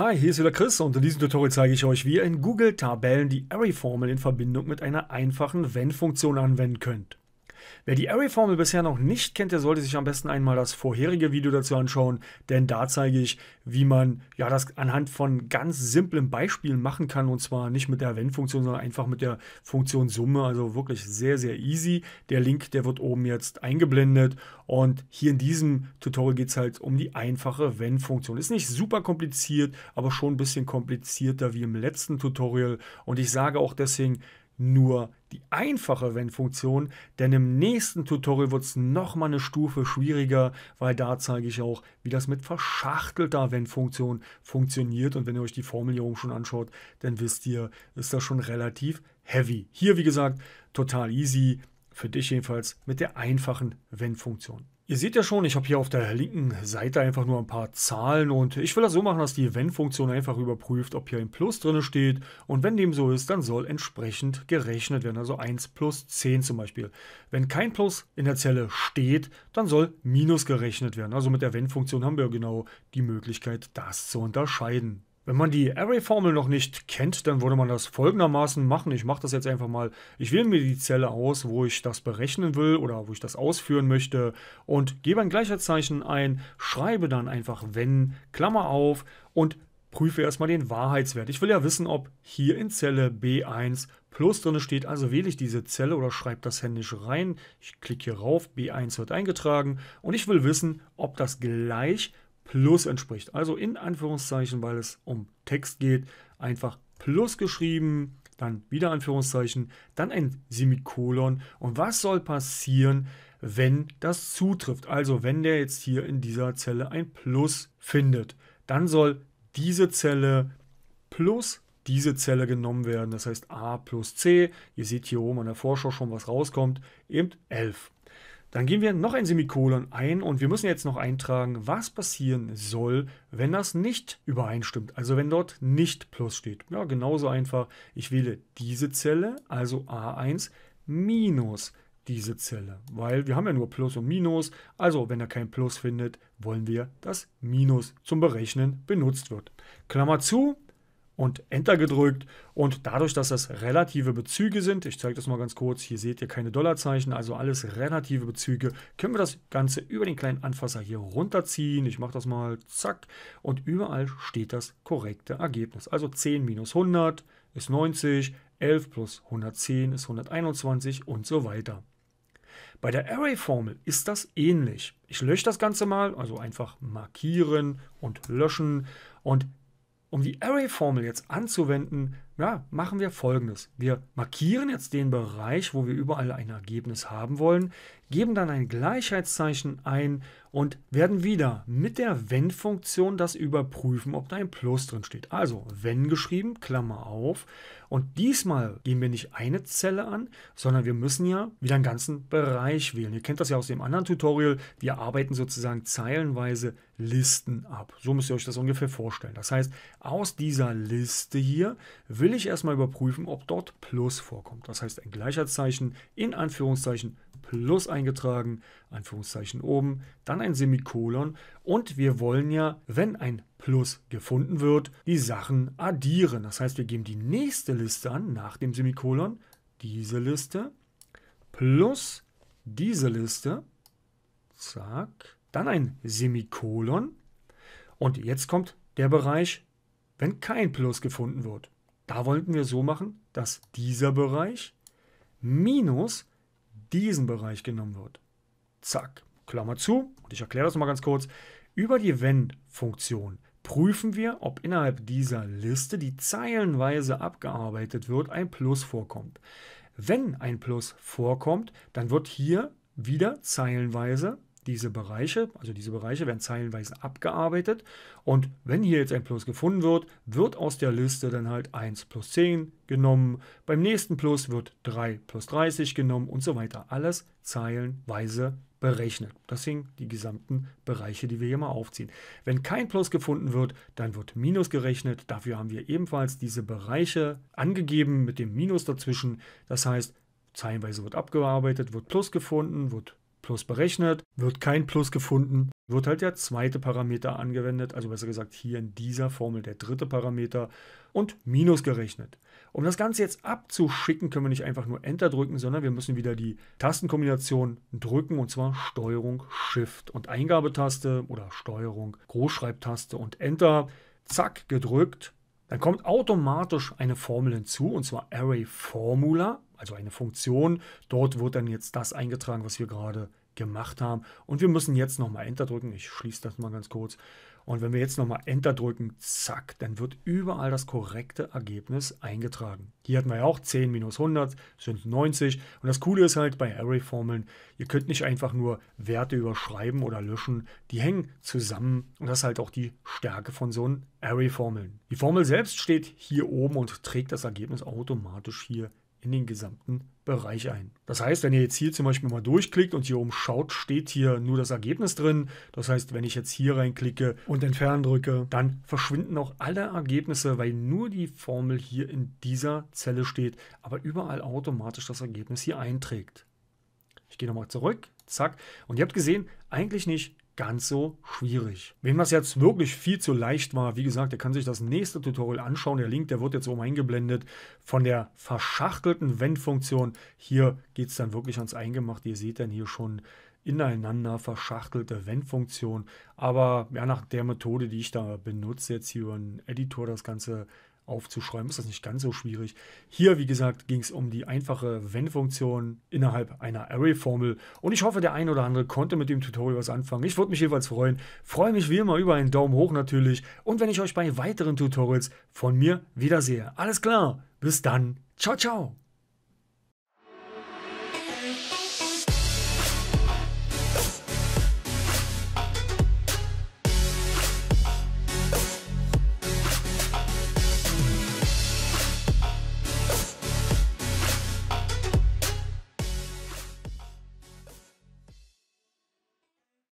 Hi, hier ist wieder Chris und in diesem Tutorial zeige ich euch, wie ihr in Google Tabellen die Array-Formel in Verbindung mit einer einfachen Wenn-Funktion anwenden könnt. Wer die Array-Formel bisher noch nicht kennt, der sollte sich am besten einmal das vorherige Video dazu anschauen, denn da zeige ich, wie man ja das anhand von ganz simplen Beispielen machen kann und zwar nicht mit der Wenn-Funktion, sondern einfach mit der Funktion Summe, also wirklich sehr, sehr easy. Der Link, der wird oben jetzt eingeblendet und hier in diesem Tutorial geht es halt um die einfache Wenn-Funktion. Ist nicht super kompliziert, aber schon ein bisschen komplizierter wie im letzten Tutorial und ich sage auch deswegen, nur die einfache Wenn-Funktion, denn im nächsten Tutorial wird es nochmal eine Stufe schwieriger, weil da zeige ich auch, wie das mit verschachtelter Wenn-Funktion funktioniert und wenn ihr euch die Formulierung schon anschaut, dann wisst ihr, ist das schon relativ heavy. Hier, wie gesagt, total easy, für dich jedenfalls mit der einfachen Wenn-Funktion. Ihr seht ja schon, ich habe hier auf der linken Seite einfach nur ein paar Zahlen und ich will das so machen, dass die Wenn-Funktion einfach überprüft, ob hier ein Plus drin steht und wenn dem so ist, dann soll entsprechend gerechnet werden, also 1 plus 10 zum Beispiel. Wenn kein Plus in der Zelle steht, dann soll Minus gerechnet werden, also mit der Wenn-Funktion haben wir genau die Möglichkeit, das zu unterscheiden. Wenn man die Array-Formel noch nicht kennt, dann würde man das folgendermaßen machen. Ich mache das jetzt einfach mal. Ich wähle mir die Zelle aus, wo ich das berechnen will oder wo ich das ausführen möchte und gebe ein Gleichheitszeichen ein, schreibe dann einfach wenn, Klammer auf und prüfe erstmal den Wahrheitswert. Ich will ja wissen, ob hier in Zelle B1 Plus drin steht, also wähle ich diese Zelle oder schreibe das händisch rein. Ich klicke hier rauf, B1 wird eingetragen und ich will wissen, ob das gleich Plus entspricht. Also in Anführungszeichen, weil es um Text geht, einfach Plus geschrieben, dann wieder Anführungszeichen, dann ein Semikolon. Und was soll passieren, wenn das zutrifft? Also wenn der jetzt hier in dieser Zelle ein Plus findet, dann soll diese Zelle plus diese Zelle genommen werden. Das heißt a plus c. Ihr seht hier oben an der Vorschau schon, was rauskommt, eben 11. Dann geben wir noch ein Semikolon ein und wir müssen jetzt noch eintragen, was passieren soll, wenn das nicht übereinstimmt. Also wenn dort nicht plus steht. Ja, genauso einfach. Ich wähle diese Zelle, also A1, minus diese Zelle, weil wir haben ja nur Plus und Minus. Also wenn er kein Plus findet, wollen wir, dass Minus zum Berechnen benutzt wird. Klammer zu, und Enter gedrückt. Und dadurch, dass das relative Bezüge sind, ich zeige das mal ganz kurz, hier seht ihr keine Dollarzeichen, also alles relative Bezüge, können wir das Ganze über den kleinen Anfasser hier runterziehen. Ich mache das mal, zack, und überall steht das korrekte Ergebnis. Also 10 minus 100 ist 90, 11 plus 110 ist 121 und so weiter. Bei der Array-Formel ist das ähnlich. Ich lösche das Ganze mal, also einfach markieren und löschen. Und um die Array-Formel jetzt anzuwenden, ja, machen wir folgendes. Wir markieren jetzt den Bereich, wo wir überall ein Ergebnis haben wollen, geben dann ein Gleichheitszeichen ein und werden wieder mit der Wenn-Funktion das überprüfen, ob da ein Plus drin steht. Also Wenn geschrieben, Klammer auf. Und diesmal gehen wir nicht eine Zelle an, sondern wir müssen ja wieder einen ganzen Bereich wählen. Ihr kennt das ja aus dem anderen Tutorial. Wir arbeiten sozusagen zeilenweise Listen ab. So müsst ihr euch das ungefähr vorstellen. Das heißt, aus dieser Liste hier will will ich erstmal überprüfen, ob dort Plus vorkommt. Das heißt, ein Gleichheitszeichen in Anführungszeichen Plus eingetragen, Anführungszeichen oben, dann ein Semikolon und wir wollen ja, wenn ein Plus gefunden wird, die Sachen addieren. Das heißt, wir geben die nächste Liste an nach dem Semikolon, diese Liste, plus diese Liste, zack, dann ein Semikolon und jetzt kommt der Bereich, wenn kein Plus gefunden wird. Da wollten wir so machen, dass dieser Bereich minus diesen Bereich genommen wird. Zack, Klammer zu. Und ich erkläre das mal ganz kurz. Über die Wenn-Funktion prüfen wir, ob innerhalb dieser Liste, die zeilenweise abgearbeitet wird, ein Plus vorkommt. Wenn ein Plus vorkommt, dann wird hier wieder zeilenweise diese Bereiche, also diese Bereiche werden zeilenweise abgearbeitet und wenn hier jetzt ein Plus gefunden wird, wird aus der Liste dann halt 1 plus 10 genommen, beim nächsten Plus wird 3 plus 30 genommen und so weiter. Alles zeilenweise berechnet. Deswegen die gesamten Bereiche, die wir hier mal aufziehen. Wenn kein Plus gefunden wird, dann wird Minus gerechnet. Dafür haben wir ebenfalls diese Bereiche angegeben mit dem Minus dazwischen. Das heißt, zeilenweise wird abgearbeitet, wird Plus gefunden, wird Plus berechnet, wird kein Plus gefunden, wird halt der zweite Parameter angewendet, also besser gesagt hier in dieser Formel der dritte Parameter und Minus gerechnet. Um das Ganze jetzt abzuschicken, können wir nicht einfach nur Enter drücken, sondern wir müssen wieder die Tastenkombination drücken und zwar Steuerung, Shift und Eingabetaste oder Steuerung, Großschreibtaste und Enter. Zack, gedrückt. Dann kommt automatisch eine Formel hinzu und zwar Array Formula also eine Funktion. Dort wird dann jetzt das eingetragen, was wir gerade gemacht haben. Und wir müssen jetzt nochmal Enter drücken. Ich schließe das mal ganz kurz. Und wenn wir jetzt nochmal Enter drücken, zack, dann wird überall das korrekte Ergebnis eingetragen. Hier hatten wir ja auch 10 minus 100 sind 90. Und das Coole ist halt bei Array-Formeln, ihr könnt nicht einfach nur Werte überschreiben oder löschen. Die hängen zusammen. Und das ist halt auch die Stärke von so einem Array-Formeln. Die Formel selbst steht hier oben und trägt das Ergebnis automatisch hier in den gesamten Bereich ein. Das heißt, wenn ihr jetzt hier zum Beispiel mal durchklickt und hier oben schaut, steht hier nur das Ergebnis drin. Das heißt, wenn ich jetzt hier reinklicke und entfernen drücke, dann verschwinden auch alle Ergebnisse, weil nur die Formel hier in dieser Zelle steht, aber überall automatisch das Ergebnis hier einträgt. Ich gehe nochmal zurück, zack. Und ihr habt gesehen, eigentlich nicht ganz so schwierig. Wem das jetzt wirklich viel zu leicht war, wie gesagt, der kann sich das nächste Tutorial anschauen. Der Link, der wird jetzt oben eingeblendet von der verschachtelten Wenn-Funktion. Hier geht es dann wirklich ans Eingemachte. Ihr seht dann hier schon ineinander verschachtelte Wenn-Funktion. Aber ja, nach der Methode, die ich da benutze, jetzt hier über einen Editor das Ganze aufzuschreiben. Ist das nicht ganz so schwierig? Hier, wie gesagt, ging es um die einfache Wenn-Funktion innerhalb einer Array-Formel. Und ich hoffe, der ein oder andere konnte mit dem Tutorial was anfangen. Ich würde mich jedenfalls freuen. Freue mich wie immer über einen Daumen hoch natürlich. Und wenn ich euch bei weiteren Tutorials von mir wiedersehe. Alles klar, bis dann. Ciao, ciao.